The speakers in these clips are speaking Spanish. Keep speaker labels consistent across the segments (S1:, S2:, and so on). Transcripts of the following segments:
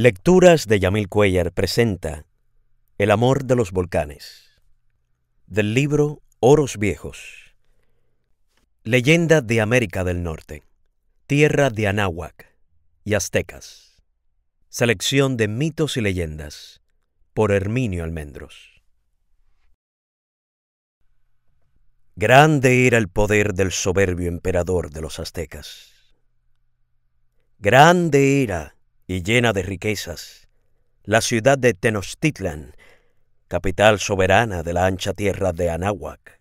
S1: Lecturas de Yamil Cuellar presenta El amor de los volcanes del libro Oros Viejos Leyenda de América del Norte Tierra de Anáhuac y Aztecas Selección de mitos y leyendas por Herminio Almendros Grande era el poder del soberbio emperador de los aztecas. Grande era y llena de riquezas, la ciudad de Tenochtitlan, capital soberana de la ancha tierra de Anáhuac.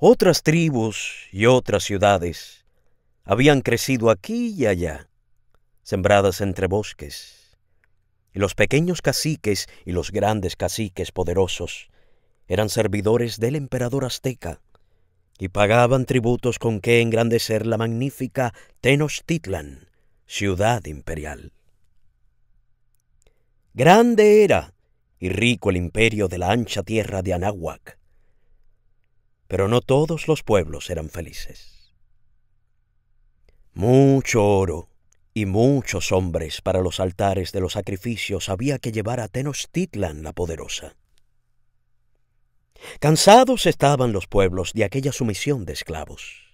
S1: Otras tribus y otras ciudades habían crecido aquí y allá, sembradas entre bosques. Y los pequeños caciques y los grandes caciques poderosos eran servidores del emperador azteca y pagaban tributos con que engrandecer la magnífica Tenochtitlan ciudad imperial. Grande era y rico el imperio de la ancha tierra de Anáhuac, pero no todos los pueblos eran felices. Mucho oro y muchos hombres para los altares de los sacrificios había que llevar a Tenochtitlan la poderosa. Cansados estaban los pueblos de aquella sumisión de esclavos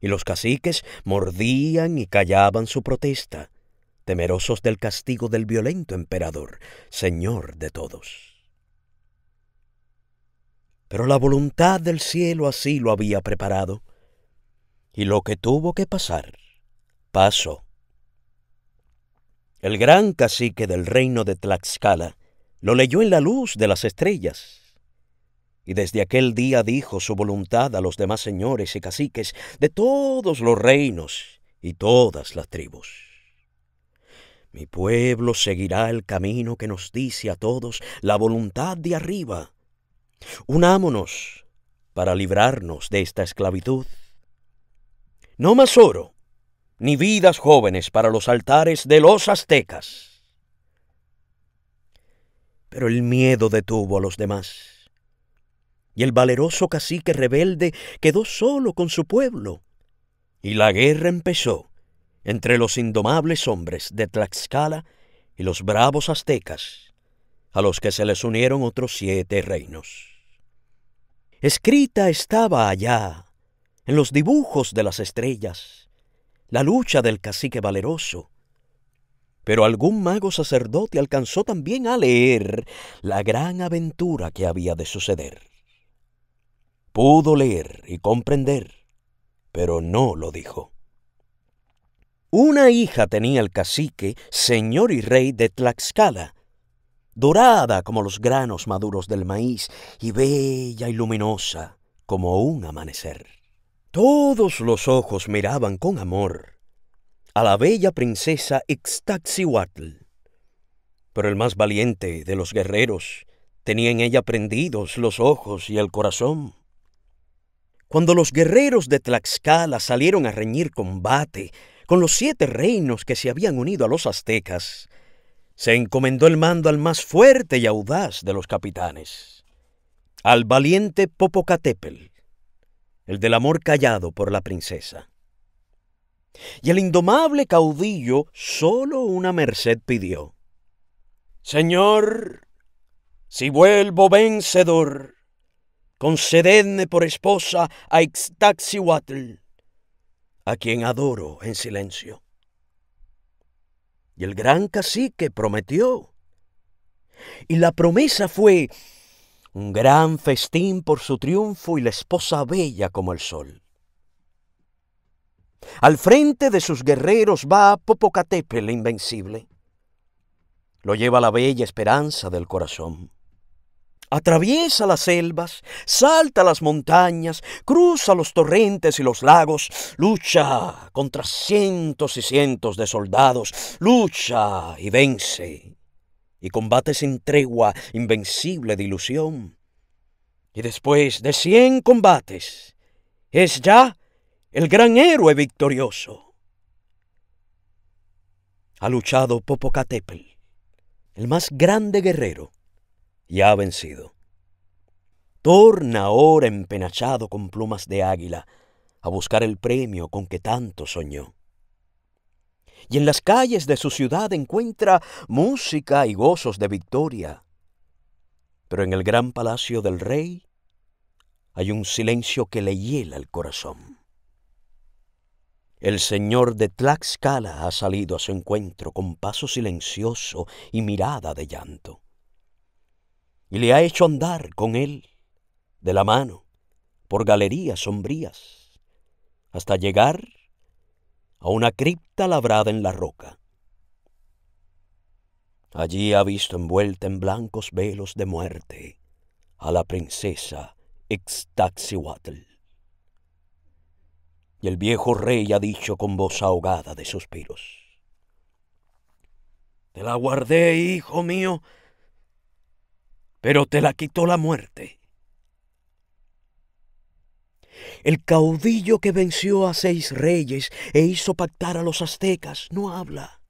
S1: y los caciques mordían y callaban su protesta, temerosos del castigo del violento emperador, señor de todos. Pero la voluntad del cielo así lo había preparado, y lo que tuvo que pasar, pasó. El gran cacique del reino de Tlaxcala lo leyó en la luz de las estrellas y desde aquel día dijo su voluntad a los demás señores y caciques de todos los reinos y todas las tribus. Mi pueblo seguirá el camino que nos dice a todos la voluntad de arriba. Unámonos para librarnos de esta esclavitud. No más oro, ni vidas jóvenes para los altares de los aztecas. Pero el miedo detuvo a los demás y el valeroso cacique rebelde quedó solo con su pueblo. Y la guerra empezó entre los indomables hombres de Tlaxcala y los bravos aztecas, a los que se les unieron otros siete reinos. Escrita estaba allá, en los dibujos de las estrellas, la lucha del cacique valeroso. Pero algún mago sacerdote alcanzó también a leer la gran aventura que había de suceder pudo leer y comprender, pero no lo dijo. Una hija tenía el cacique, señor y rey de Tlaxcala, dorada como los granos maduros del maíz y bella y luminosa como un amanecer. Todos los ojos miraban con amor a la bella princesa Ixtaxihuatl. Pero el más valiente de los guerreros tenía en ella prendidos los ojos y el corazón. Cuando los guerreros de Tlaxcala salieron a reñir combate con los siete reinos que se habían unido a los aztecas, se encomendó el mando al más fuerte y audaz de los capitanes, al valiente Popocatépetl, el del amor callado por la princesa. Y el indomable caudillo solo una merced pidió. Señor, si vuelvo vencedor, concededme por esposa a Ixtaxihuatl, a quien adoro en silencio. Y el gran cacique prometió. Y la promesa fue un gran festín por su triunfo y la esposa bella como el sol. Al frente de sus guerreros va Popocatépetl invencible. Lo lleva la bella esperanza del corazón. Atraviesa las selvas, salta las montañas, cruza los torrentes y los lagos, lucha contra cientos y cientos de soldados, lucha y vence, y combate sin tregua, invencible de ilusión. Y después de cien combates, es ya el gran héroe victorioso. Ha luchado Popocatépetl, el más grande guerrero ya vencido. Torna ahora empenachado con plumas de águila a buscar el premio con que tanto soñó. Y en las calles de su ciudad encuentra música y gozos de victoria. Pero en el gran palacio del rey hay un silencio que le hiela el corazón. El señor de Tlaxcala ha salido a su encuentro con paso silencioso y mirada de llanto y le ha hecho andar con él de la mano por galerías sombrías hasta llegar a una cripta labrada en la roca. Allí ha visto envuelta en blancos velos de muerte a la princesa Extaxiwatl, Y el viejo rey ha dicho con voz ahogada de suspiros: Te la guardé, hijo mío, pero te la quitó la muerte. El caudillo que venció a seis reyes e hizo pactar a los aztecas no habla.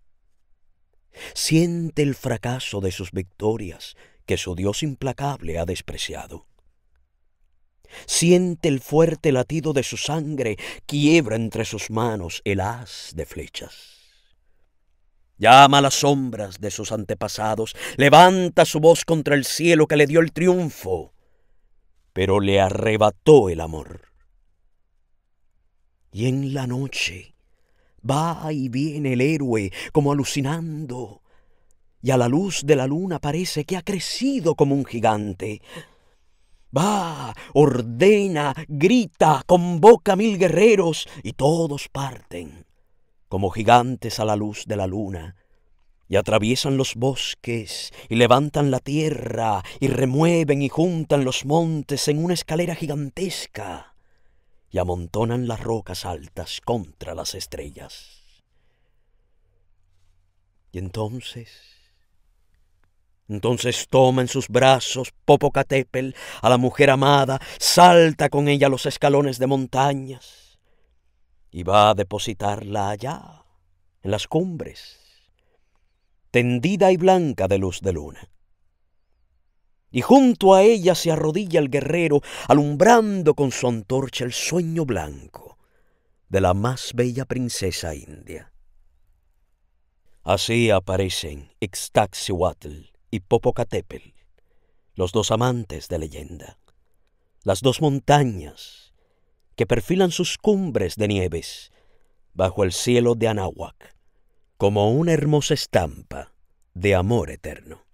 S1: Siente el fracaso de sus victorias que su Dios implacable ha despreciado. Siente el fuerte latido de su sangre, quiebra entre sus manos el haz de flechas. Llama las sombras de sus antepasados, levanta su voz contra el cielo que le dio el triunfo, pero le arrebató el amor. Y en la noche va y viene el héroe como alucinando, y a la luz de la luna parece que ha crecido como un gigante. Va, ordena, grita, convoca mil guerreros y todos parten como gigantes a la luz de la luna, y atraviesan los bosques, y levantan la tierra, y remueven y juntan los montes en una escalera gigantesca, y amontonan las rocas altas contra las estrellas. Y entonces, entonces toma en sus brazos Popocatépetl a la mujer amada, salta con ella los escalones de montañas, y va a depositarla allá, en las cumbres, tendida y blanca de luz de luna. Y junto a ella se arrodilla el guerrero, alumbrando con su antorcha el sueño blanco de la más bella princesa india. Así aparecen Ixtaxihuatl y Popocatépetl, los dos amantes de leyenda, las dos montañas que perfilan sus cumbres de nieves bajo el cielo de Anáhuac, como una hermosa estampa de amor eterno.